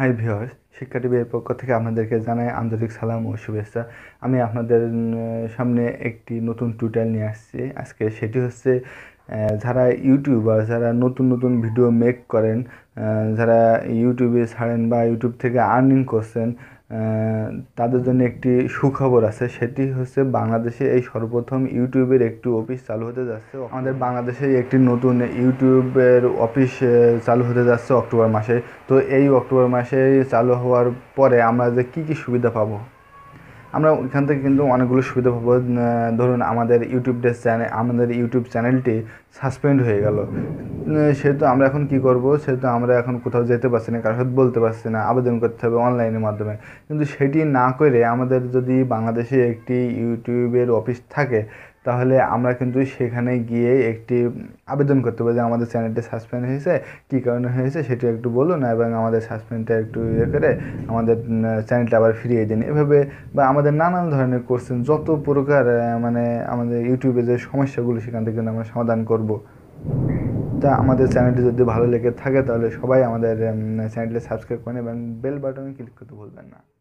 high viewers শিক্ষা টিভির পক্ষ থেকে আপনাদেরকে জানাই আন্তরিক সালাম ও শুভেচ্ছা আমি আপনাদের সামনে একটি নতুন টিউটোরিয়াল নিয়ে আসছি আজকে সেটি হচ্ছে যারা ইউটিউবার যারা নতুন নতুন ভিডিও মেক করেন যারা ইউটিউবে ছাড়েন বা ইউটিউব থেকে আর্নিং করছেন তাদের জন্য একটি সুখবর আছে সেটি হচ্ছে বাংলাদেশে এই সর্বপ্রথম ইউটিউবের একটি অফিস চালু হতে যাচ্ছে আমাদের বাংলাদেশে একটি নতুন ইউটিউবের অফিস চালু হতে যাচ্ছে অক্টোবর মাসে তো এই অক্টোবর মাসে চালু হওয়ার পরে আমরা যে কী কী সুবিধা পাবো আমরা এখান থেকে কিন্তু অনেকগুলো সুবিধা পাবো ধরুন আমাদের ইউটিউব ডেস চ্যানেল আমাদের ইউটিউব চ্যানেলটি সাসপেন্ড হয়ে গেল সেহেতু আমরা এখন কি করব সেহেতু আমরা এখন কোথাও যেতে পারছি না কারোর বলতে পারছি না আবেদন করতে হবে অনলাইনের মাধ্যমে কিন্তু সেটি না করে আমাদের যদি বাংলাদেশে একটি ইউটিউবের অফিস থাকে তাহলে আমরা কিন্তু সেখানে গিয়ে একটি আবেদন করতে পারি যে আমাদের চ্যানেলটি সাসপেন্ড হয়েছে কী কারণে হয়েছে সেটি একটু বলুন এবং আমাদের সাসপেন্ডটা একটু ইয়ে করে আমাদের চ্যানেলটা আবার ফিরিয়ে দিন এভাবে বা আমাদের নানান ধরনের কোশ্চেন যত প্রকার মানে আমাদের ইউটিউবে যে সমস্যাগুলো সেখান থেকে আমরা সমাধান করব তা আমাদের চ্যানেলটি যদি ভালো লেগে থাকে তাহলে সবাই আমাদের চ্যানেলটি সাবস্ক্রাইব করেন এবং বেল বাটনে ক্লিক করতে ভুলবেন না